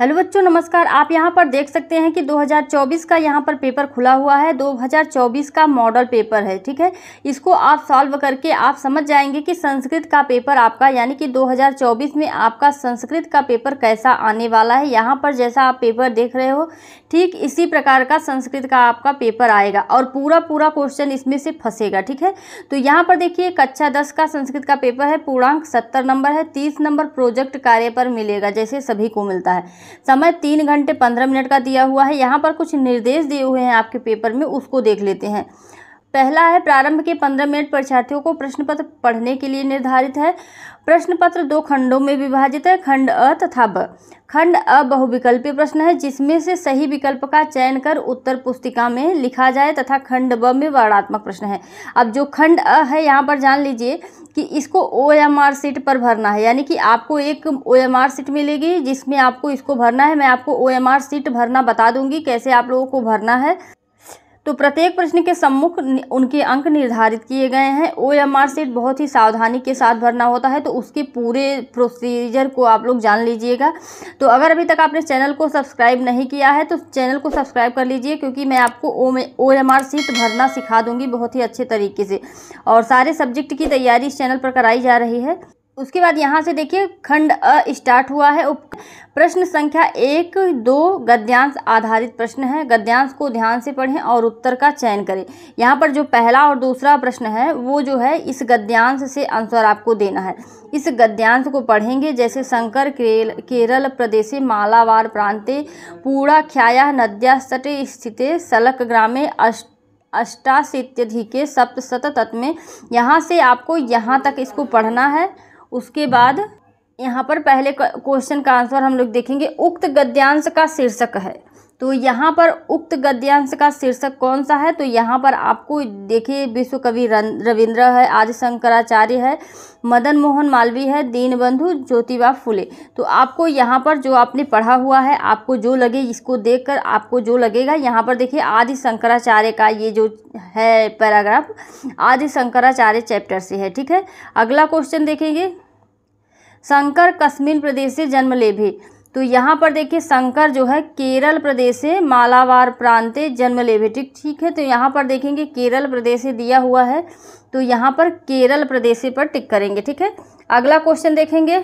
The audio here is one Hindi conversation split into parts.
हेलो बच्चों नमस्कार आप यहां पर देख सकते हैं कि 2024 का यहां पर पेपर खुला हुआ है 2024 का मॉडल पेपर है ठीक है इसको आप सॉल्व करके आप समझ जाएंगे कि संस्कृत का पेपर आपका यानी कि 2024 में आपका संस्कृत का पेपर कैसा आने वाला है यहाँ पर जैसा आप पेपर देख रहे हो ठीक इसी प्रकार का संस्कृत का आपका पेपर आएगा और पूरा पूरा क्वेश्चन इसमें से फंसेगा ठीक है तो यहाँ पर देखिए कक्षा दस का संस्कृत का पेपर है पूर्णांक सत्तर नंबर है तीस नंबर प्रोजेक्ट कार्य पर मिलेगा जैसे सभी को मिलता है समय तीन घंटे पंद्रह मिनट का दिया हुआ है यहाँ पर कुछ निर्देश दिए हुए हैं आपके पेपर में उसको देख लेते हैं पहला है प्रारंभ के पंद्रह मिनट परीक्षार्थियों को प्रश्न पत्र पढ़ने के लिए निर्धारित है प्रश्न पत्र दो खंडों में विभाजित है खंड अ तथा ब खंड अ बहुविकल्पी प्रश्न है जिसमें से सही विकल्प का चयन कर उत्तर पुस्तिका में लिखा जाए तथा खंड ब में वर्णात्मक प्रश्न है अब जो खंड अ है यहाँ पर जान लीजिए कि इसको ओ एम आर सीट पर भरना है यानी कि आपको एक ओ एम आर सीट मिलेगी जिसमें आपको इसको भरना है मैं आपको ओ एम आर सीट भरना बता दूंगी कैसे आप लोगों को भरना है तो प्रत्येक प्रश्न के सम्मुख उनके अंक निर्धारित किए गए हैं ओ एम आर सीट बहुत ही सावधानी के साथ भरना होता है तो उसके पूरे प्रोसीजर को आप लोग जान लीजिएगा तो अगर अभी तक आपने चैनल को सब्सक्राइब नहीं किया है तो चैनल को सब्सक्राइब कर लीजिए क्योंकि मैं आपको ओ एम आर सीट भरना सिखा दूँगी बहुत ही अच्छे तरीके से और सारे सब्जेक्ट की तैयारी इस चैनल पर कराई जा रही है उसके बाद यहाँ से देखिए खंड अ स्टार्ट हुआ है उप प्रश्न संख्या एक दो गद्यांश आधारित प्रश्न है गद्यांश को ध्यान से पढ़ें और उत्तर का चयन करें यहाँ पर जो पहला और दूसरा प्रश्न है वो जो है इस गद्यांश से आंसर आपको देना है इस गद्यांश को पढ़ेंगे जैसे शंकर केरल केरल प्रदेश मालावार प्रांते पूरा ख्याया नद्या तटे स्थित सलक ग्रामे अष्ट अष्टाशीत्यधिके सप्तशत तत्व में यहाँ से आपको यहाँ तक इसको पढ़ना है उसके बाद यहाँ पर पहले क्वेश्चन का आंसर हम लोग देखेंगे उक्त गद्यांश का शीर्षक है तो यहाँ पर उक्त गद्यांश का शीर्षक कौन सा है तो यहाँ पर आपको देखिए विश्व कवि रविंद्र है आदि शंकराचार्य है मदन मोहन मालवीय है दीनबंधु ज्योतिबा फुले तो आपको यहाँ पर जो आपने पढ़ा हुआ है आपको जो लगे इसको देखकर आपको जो लगेगा यहाँ पर देखिए आदि शंकराचार्य का ये जो है पैराग्राफ आदि शंकराचार्य चैप्टर से है ठीक है अगला क्वेश्चन देखेंगे शंकर कश्मीर प्रदेश से जन्म ले भी तो यहाँ पर देखिए शंकर जो है केरल प्रदेश से मालावार प्रांत जन्म लेभे ठीक ठीक है तो यहाँ पर देखेंगे केरल प्रदेश से दिया हुआ है तो यहाँ पर केरल प्रदेश पर टिक करेंगे ठीक है अगला क्वेश्चन देखेंगे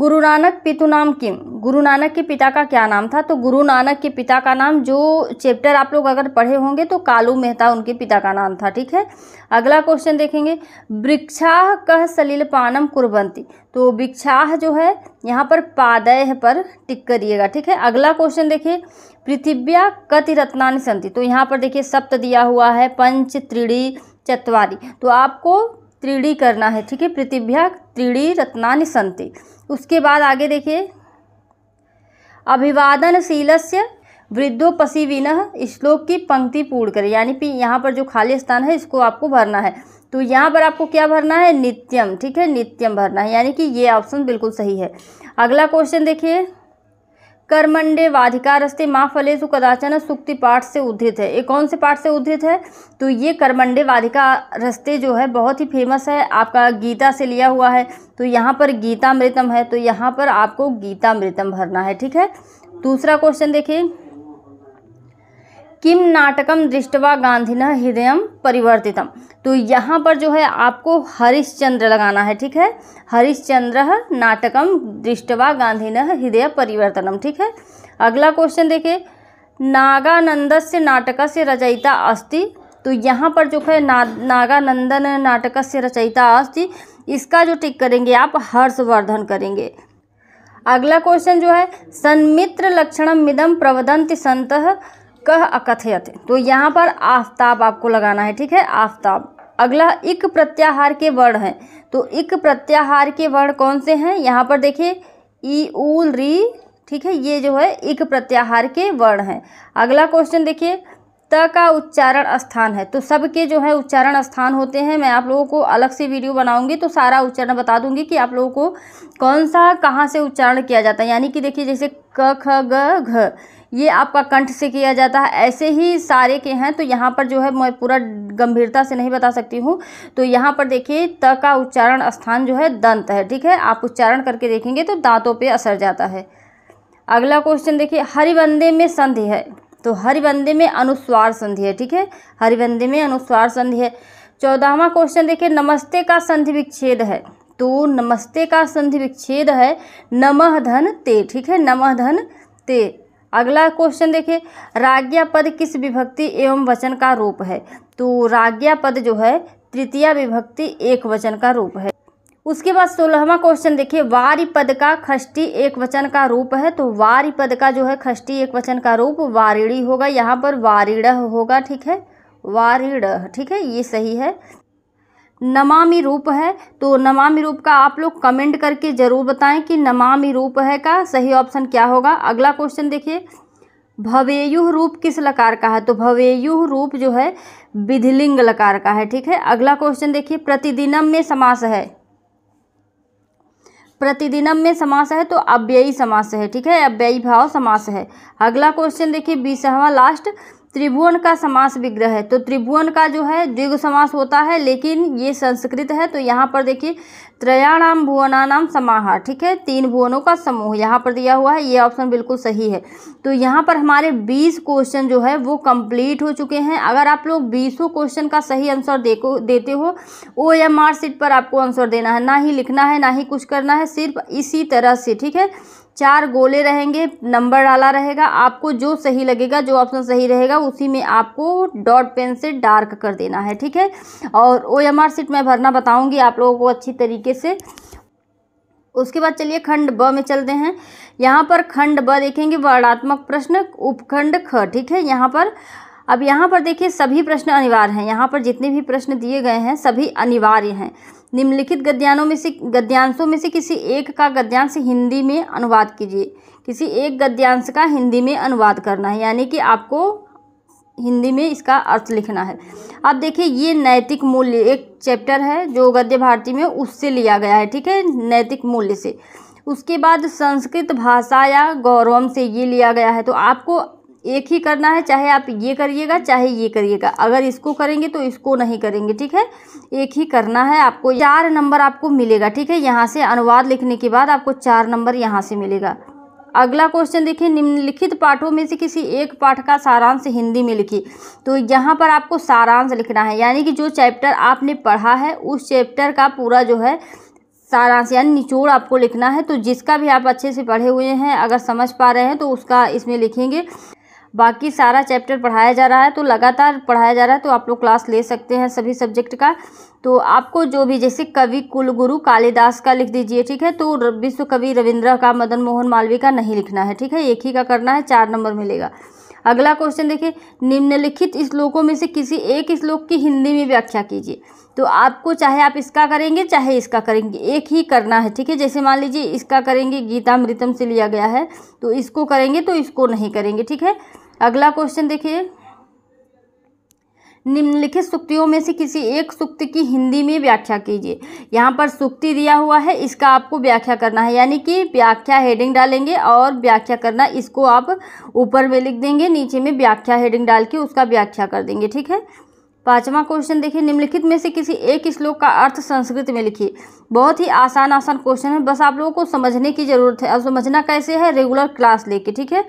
गुरु नानक पितु नाम किम गुरु नानक के पिता का क्या नाम था तो गुरु नानक के पिता का नाम जो चैप्टर आप लोग अगर पढ़े होंगे तो कालू मेहता उनके पिता का नाम था ठीक है अगला क्वेश्चन देखेंगे वृक्षाह कह सलील पानम कुरबंती तो वृक्षाह जो है यहाँ पर पादय पर टिक करिएगा ठीक है अगला क्वेश्चन देखिए पृथिव्या कति रत्नानि संति तो यहाँ पर देखिए सप्त दिया हुआ है पंच त्रिड़ी चतवारी तो आपको त्रिड़ी करना है ठीक है पृथिव्या त्रिड़ी रत्नानी संति उसके बाद आगे देखिए वृद्धोपसी वृद्धोपसीविन श्लोक की पंक्ति पूर्ण करें यानी कि यहाँ पर जो खाली स्थान है इसको आपको भरना है तो यहाँ पर आपको क्या भरना है नित्यम ठीक है नित्यम भरना है यानी कि ये ऑप्शन बिल्कुल सही है अगला क्वेश्चन देखिए कर्मंडे वाधिकारस्ते माँ सु कदाचन सुक्ति पाठ से उद्धृत है ये कौन से पाठ से उद्धृत है तो ये कर्मंडे वाधिका रस्ते जो है बहुत ही फेमस है आपका गीता से लिया हुआ है तो यहाँ पर गीता मृतम है तो यहाँ पर आपको गीता मृतम भरना है ठीक है दूसरा क्वेश्चन देखिए किम नाटकम दृष्टवा गांधीन हृदय परिवर्तित तो यहाँ पर जो है आपको हरिश्चंद्र लगाना है ठीक है हरिश्चंद्र नाटकम दृष्टवा गांधीन हृदय परिवर्तनम ठीक है अगला क्वेश्चन देखिए नागानंद से नाटक से रचयिता अस्ति तो यहाँ पर जो है ना नागानंदन नाटक से रचयिता अस्ति इसका जो टिक करेंगे आप हर्षवर्धन करेंगे अगला क्वेश्चन जो है सन्मित्र लक्षणम मिदम प्रवदंत संत कह अकथयत तो यहाँ पर आफ्ताब आपको लगाना है ठीक है आफ्ताब अगला इक प्रत्याहार के वर्ण हैं तो इक प्रत्याहार के वर्ण कौन से हैं यहाँ पर देखिए ई उल री ठीक है ये जो है इक प्रत्याहार के वर्ण हैं अगला क्वेश्चन देखिए त का उच्चारण स्थान है तो सबके जो है उच्चारण स्थान होते हैं मैं आप लोगों को अलग से वीडियो बनाऊंगी तो सारा उच्चारण बता दूंगी कि आप लोगों को कौन सा कहाँ से उच्चारण किया जाता है यानी कि देखिए जैसे क ख ग घ ये आपका कंठ से किया जाता है ऐसे ही सारे के हैं तो यहाँ पर जो है मैं पूरा गंभीरता से नहीं बता सकती हूँ तो यहाँ पर देखिए त का उच्चारण स्थान जो है दंत है ठीक है आप उच्चारण करके देखेंगे तो दांतों पर असर जाता है अगला क्वेश्चन देखिए हरिवंदे में संधि है तो हरिवंदे में अनुस्वार संधि है ठीक है हरिवंदे में अनुस्वार संधि है चौदहवा क्वेश्चन देखिए नमस्ते का संधि विच्छेद है तो नमस्ते का संधि विच्छेद है नमह धन ते ठीक है नमह धन ते अगला क्वेश्चन देखिए राज्ञा पद किस विभक्ति एवं वचन का रूप है तो राज्ञा पद जो है तृतीय विभक्ति एक वचन का रूप है उसके बाद सोलहवा क्वेश्चन देखिए वारी पद का खष्टी एक वचन का रूप है तो वारी पद का जो है खष्टी एक वचन का रूप वारिड़ी होगा यहाँ पर वारिड़ह होगा ठीक है वारिड़ ठीक है ये सही है नमामि रूप है तो नमामि रूप का आप लोग कमेंट करके ज़रूर बताएं कि नमामि रूप है का सही ऑप्शन क्या होगा अगला क्वेश्चन देखिए भवेयुह रूप किस लकार का है तो भवेयुह रूप जो है विधिलिंग लकार का है ठीक है अगला क्वेश्चन देखिए प्रतिदिनम में समास है प्रतिदिनम में समास है तो अव्ययी समास है ठीक है अव्ययी भाव समास है अगला क्वेश्चन देखिए बीसवा लास्ट त्रिभुवन का समास विग्रह है तो त्रिभुवन का जो है द्विग समास होता है लेकिन ये संस्कृत है तो यहाँ पर देखिए त्रयाणाम भुवनानाम समाहार ठीक है तीन भुवनों का समूह यहाँ पर दिया हुआ है ये ऑप्शन बिल्कुल सही है तो यहाँ पर हमारे बीस क्वेश्चन जो है वो कंप्लीट हो चुके हैं अगर आप लोग बीसों क्वेश्चन का सही आंसर देखो देते हो ओ एम आर सीट पर आपको आंसर देना है ना ही लिखना है ना ही कुछ करना है सिर्फ इसी तरह से ठीक है चार गोले रहेंगे नंबर डाला रहेगा आपको जो सही लगेगा जो ऑप्शन सही रहेगा उसी में आपको डॉट पेन से डार्क कर देना है ठीक है और ओ एम आर सीट मैं भरना बताऊंगी आप लोगों को अच्छी तरीके से उसके बाद चलिए खंड ब में चलते हैं यहाँ पर खंड ब देखेंगे वर्णात्मक प्रश्न उपखंड ख ठीक है यहाँ पर अब यहाँ पर देखिए सभी प्रश्न अनिवार्य हैं यहाँ पर जितने भी प्रश्न दिए गए हैं सभी अनिवार्य हैं निम्नलिखित गद्यांशों में से गद्यांशों में से किसी एक का गद्यांश हिंदी में अनुवाद कीजिए किसी एक गद्यांश का हिंदी में अनुवाद करना है यानी कि आपको हिंदी में इसका अर्थ लिखना है अब देखिए ये नैतिक मूल्य एक चैप्टर है जो गद्य भारती में उससे लिया गया है ठीक है नैतिक मूल्य से उसके बाद संस्कृत भाषा या गौरवम से ये लिया गया है तो आपको एक ही करना है चाहे आप ये करिएगा चाहे ये करिएगा अगर इसको करेंगे तो इसको नहीं करेंगे ठीक है एक ही करना है आपको चार नंबर आपको मिलेगा ठीक है यहाँ से अनुवाद लिखने के बाद आपको चार नंबर यहाँ से मिलेगा अगला क्वेश्चन देखिए निम्नलिखित पाठों में से किसी एक पाठ का सारांश हिंदी में लिखिए तो यहाँ पर आपको सारांश लिखना है यानी कि जो चैप्टर आपने पढ़ा है उस चैप्टर का पूरा जो है सारांश यानी निचोड़ आपको लिखना है तो जिसका भी आप अच्छे से पढ़े हुए हैं अगर समझ पा रहे हैं तो उसका इसमें लिखेंगे बाकी सारा चैप्टर पढ़ाया जा रहा है तो लगातार पढ़ाया जा रहा है तो आप लोग क्लास ले सकते हैं सभी सब्जेक्ट का तो आपको जो भी जैसे कवि कुलगुरु कालिदास का लिख दीजिए ठीक है तो विश्व कवि रविंद्र का मदन मोहन मालवीय का नहीं लिखना है ठीक है एक ही का करना है चार नंबर मिलेगा अगला क्वेश्चन देखिए निम्नलिखित श्लोकों में से किसी एक श्लोक की हिंदी में व्याख्या कीजिए तो आपको चाहे आप इसका करेंगे चाहे इसका करेंगे एक ही करना है ठीक है जैसे मान लीजिए इसका करेंगे गीता मृतम से लिया गया है तो इसको करेंगे तो इसको नहीं करेंगे ठीक है अगला क्वेश्चन देखिए निम्नलिखित सुक्तियों में से किसी एक सुक्ति की हिंदी में व्याख्या कीजिए यहाँ पर सुक्ति दिया हुआ है इसका आपको व्याख्या करना है यानी कि व्याख्या हेडिंग डालेंगे और व्याख्या करना इसको आप ऊपर में लिख देंगे नीचे में व्याख्या हेडिंग डाल के उसका व्याख्या कर देंगे ठीक है पांचवा क्वेश्चन देखिए निम्नलिखित में से किसी एक श्लोक का अर्थ संस्कृत में लिखिए बहुत ही आसान आसान क्वेश्चन है बस आप लोगों को समझने की ज़रूरत है अब समझना कैसे है रेगुलर क्लास लेके ठीक है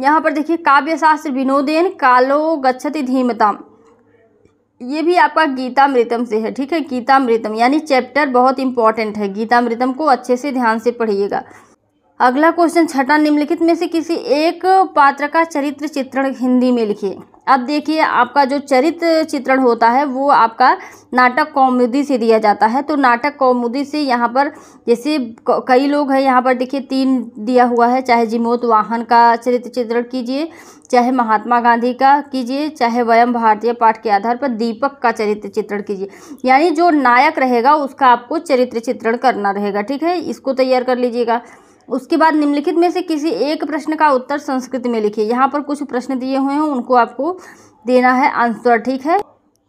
यहाँ पर देखिए काव्यशास्त्र विनोदेन कालो गच्छति धीमता ये भी आपका गीतामृतम से है ठीक है गीतामृतम यानी चैप्टर बहुत इंपॉर्टेंट है गीतामृतम को अच्छे से ध्यान से पढ़िएगा अगला क्वेश्चन छठा निम्नलिखित में से किसी एक पात्र का चरित्र चित्रण हिंदी में लिखिए अब देखिए आपका जो चरित्र चित्रण होता है वो आपका नाटक कौमुदी से दिया जाता है तो नाटक कौमुदी से यहाँ पर जैसे कई लोग हैं यहाँ पर देखिए तीन दिया हुआ है चाहे जिमोत वाहन का चरित्र चित्रण कीजिए चाहे महात्मा गांधी का कीजिए चाहे वयम भारतीय पाठ के आधार पर दीपक का चरित्र चित्रण कीजिए यानी जो नायक रहेगा उसका आपको चरित्र चित्रण करना रहेगा ठीक है इसको तैयार कर लीजिएगा उसके बाद निम्नलिखित में से किसी एक प्रश्न का उत्तर संस्कृत में लिखिए यहाँ पर कुछ प्रश्न दिए हुए हैं उनको आपको देना है आंसर ठीक है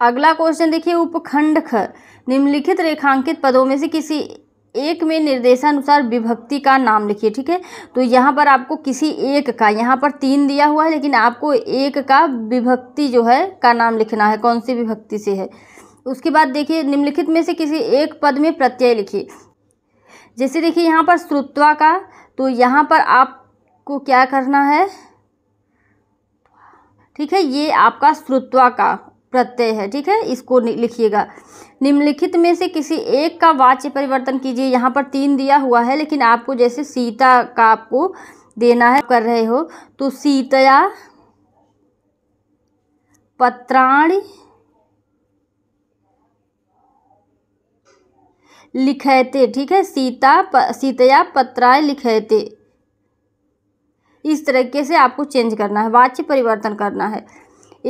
अगला क्वेश्चन देखिए उपखंड ख निम्नलिखित रेखांकित पदों में से किसी एक में निर्देशानुसार विभक्ति का नाम लिखिए ठीक है तो यहाँ पर आपको किसी एक का यहाँ पर तीन दिया हुआ है लेकिन आपको एक का विभक्ति जो है का नाम लिखना है कौन सी विभक्ति से है उसके बाद देखिए निम्नलिखित में से किसी एक पद में प्रत्यय लिखिए जैसे देखिए यहाँ पर श्रुत्वा का तो यहाँ पर आपको क्या करना है ठीक है ये आपका श्रुत्वा का प्रत्यय है ठीक है इसको लिखिएगा निम्नलिखित में से किसी एक का वाच्य परिवर्तन कीजिए यहाँ पर तीन दिया हुआ है लेकिन आपको जैसे सीता का आपको देना है कर रहे हो तो सीतया पत्राणी लिखैते ठीक है सीता प, सीतया पत्राय लिखैते इस तरीके से आपको चेंज करना है वाच्य परिवर्तन करना है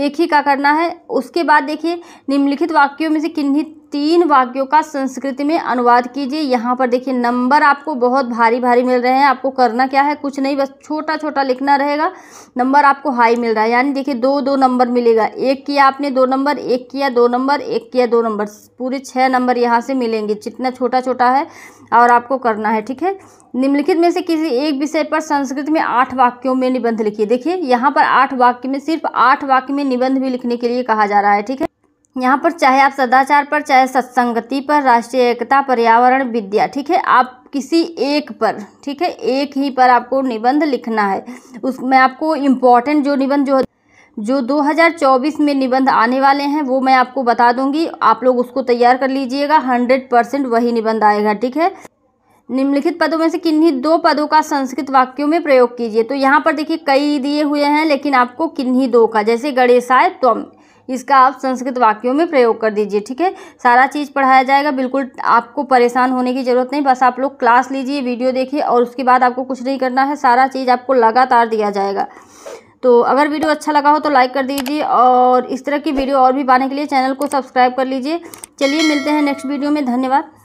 एक ही का करना है उसके बाद देखिए निम्नलिखित वाक्यों में से किन्हीं तीन वाक्यों का संस्कृत में अनुवाद कीजिए यहाँ पर देखिए नंबर आपको बहुत भारी भारी मिल रहे हैं आपको करना क्या है कुछ नहीं बस छोटा छोटा लिखना रहेगा नंबर आपको हाई मिल रहा है यानी देखिए दो दो नंबर मिलेगा एक किया आपने दो नंबर एक किया दो नंबर एक किया दो नंबर पूरे छः नंबर यहाँ से मिलेंगे जितना छोटा छोटा है और आपको करना है ठीक है निम्नलिखित में से किसी एक विषय पर संस्कृत में आठ वाक्यों में निबंध लिखिए देखिए यहाँ पर आठ वाक्य में सिर्फ आठ वाक्य में निबंध भी लिखने के लिए कहा जा रहा है ठीक है यहाँ पर चाहे आप सदाचार पर चाहे सत्संगति पर राष्ट्रीय एकता पर्यावरण विद्या ठीक है आप किसी एक पर ठीक है एक ही पर आपको निबंध लिखना है उसमें आपको इम्पोर्टेंट जो निबंध जो जो 2024 में निबंध आने वाले हैं वो मैं आपको बता दूंगी आप लोग उसको तैयार कर लीजिएगा 100 परसेंट वही निबंध आएगा ठीक है निम्नलिखित पदों में से किन्हीं दो पदों का संस्कृत वाक्यों में प्रयोग कीजिए तो यहाँ पर देखिए कई दिए हुए हैं लेकिन आपको किन्हीं दो का जैसे गणेशाय त्वम तो इसका आप संस्कृत वाक्यों में प्रयोग कर दीजिए ठीक है सारा चीज़ पढ़ाया जाएगा बिल्कुल आपको परेशान होने की ज़रूरत नहीं बस आप लोग क्लास लीजिए वीडियो देखिए और उसके बाद आपको कुछ नहीं करना है सारा चीज़ आपको लगातार दिया जाएगा तो अगर वीडियो अच्छा लगा हो तो लाइक कर दीजिए और इस तरह की वीडियो और भी पाने के लिए चैनल को सब्सक्राइब कर लीजिए चलिए मिलते हैं नेक्स्ट वीडियो में धन्यवाद